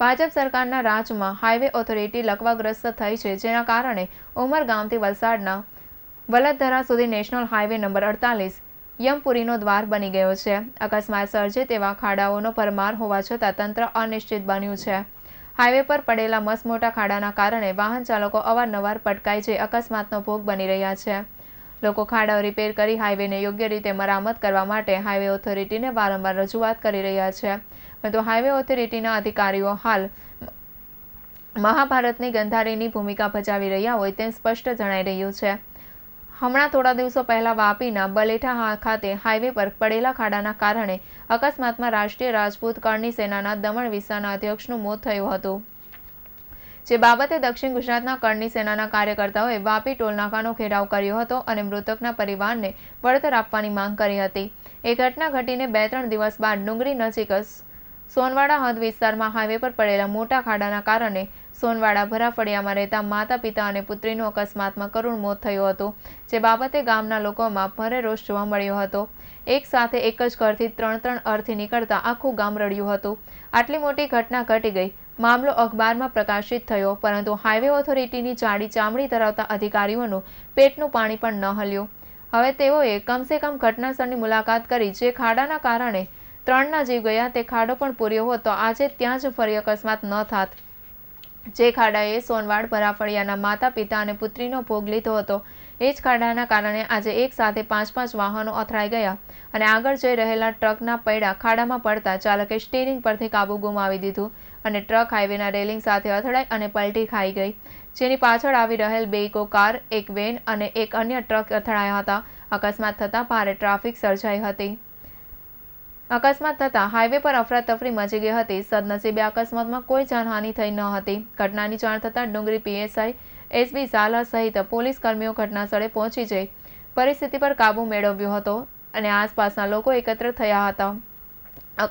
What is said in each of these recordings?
ભાજપ સરકારના રાજમાં highway authority લકવાગ્રસ્ત થઈ છે જેના કારણે ઉમરગામથી વલસાડના વલદધરા સુધી નેશનલ હાઈવે નંબર અડતાલીસ યમપુરીનો દ્વાર બની ગયો છે અકસ્માત સર્જે તેવા ખાડાઓનો પરમાર હોવા છતાં તંત્ર અનિશ્ચિત બન્યું છે હાઈવે પર પડેલા મસમોટા ખાડાના કારણે વાહન ચાલકો અવારનવાર પટકાય જે અકસ્માતનો ભોગ બની રહ્યા છે લોકો ખાડાઓ રિપેર કરી હાઈવેને યોગ્ય રીતે મરામત કરવા માટે હાઈવે ઓથોરિટીને વારંવાર રજૂઆત કરી રહ્યા છે પરંતુ હાઈવે ઓથોરિટીના અધિકારીઓ હાલ મહાભારતની ગંધારીની ભૂમિકા ભજાવી રહ્યા હોય તેમ સ્પષ્ટ જણાઈ રહ્યું છે હમણાં થોડા દિવસો પહેલા વાપીના બલેઠા ખાતે હાઈવે પર પડેલા ખાડાના કારણે અકસ્માતમાં રાષ્ટ્રીય રાજપૂત કરણી સેનાના દમણ વિસ્તારના અધ્યક્ષનું મોત થયું હતું જે બાબતે દક્ષિણ ગુજરાતના કળની સેનાના કાર્યકર્તાઓએ વાપી ટોલનાકાનો ઘેરાવ કર્યો હતો અને મૃતકના પરિવારને વળતર આપવાની માંગ કરી હતી એ ઘટના ઘટીને બે ત્રણ દિવસ બાદ ડુંગરી નજીક સોનવાડા હદ વિસ્તારમાં હાઈવે પર પડેલા મોટા ખાડાના કારણે સોનવાડા ભરાફળિયામાં રહેતા માતા પિતા અને પુત્રીનું અકસ્માતમાં કરુણ મોત થયું હતું જે બાબતે ગામના લોકોમાં ભરે રોષ જોવા મળ્યો હતો એક સાથે એક જ ઘરથી ત્રણ ત્રણ અર્થી નીકળતા આખું ગામ રડ્યું હતું આટલી મોટી ઘટના ઘટી ગઈ મામલો અખબારમાં પ્રકાશિત થયો પરંતુ હાઈવે ઓથોરિટીની જાડી ચામડી ધરાવતા અધિકારીઓનું પેટનું પાણી પણ ન હલ્યું હવે તેઓએ કમસે કમ ઘટના સ્થળની મુલાકાત કરી જે ખાડાના કારણે ત્રણના જીવ ગયા તે ખાડો પણ પૂર્યો હોત તો આજે ત્યાં જ ફરી અકસ્માત ન થાત જે ખાડાએ સોનવાડ ભરાફળિયાના માતા પિતા અને પુત્રીનો ભોગ લીધો હતો એ જ ખાડાના કારણે આજે એક સાથે પાંચ પાંચ વાહનો અથડાઈ ગયા અને આગળ જઈ રહેલા ટ્રકના પૈડા ખાડામાં પડતા ચાલકે સ્ટીરિંગ પરથી કાબુ ગુમાવી દીધું અને ટ્રક હાઈવેના રેલિંગ સાથે અથડાઈ અને પલટી ખાઈ ગઈ જેની પાછળ આવી રહેલ બે ઇકો કાર એક વેન અને એક અન્ય ટ્રક અથડાયા હતા અકસ્માત થતાં ભારે ટ્રાફિક સર્જાઈ હતી અકસ્માત થતાં હાઈવે પર અફરાતફરી મચી ગઈ હતી સદનસીબે અકસ્માતમાં કોઈ જાનહાની થઈ ન હતી ઘટનાની જાણ થતાં ડુંગરી પીએસઆઈ એસબી ઝાલા સહિત પોલીસ કર્મીઓ ઘટનાસ્થળે પહોંચી જઈ પરિસ્થિતિ પર કાબૂ મેળવ્યો હતો અને આસપાસના લોકો એકત્ર થયા હતા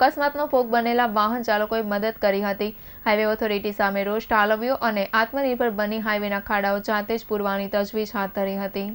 અકસ્માતનો ભોગ બનેલા વાહન ચાલકોએ મદદ કરી હતી હાઈવે ઓથોરિટી સામે રોષ ઠાલવ્યો અને આત્મનિર્ભર બની હાઈવેના ખાડાઓ જાતે જ પૂરવાની તજવીજ હાથ ધરી હતી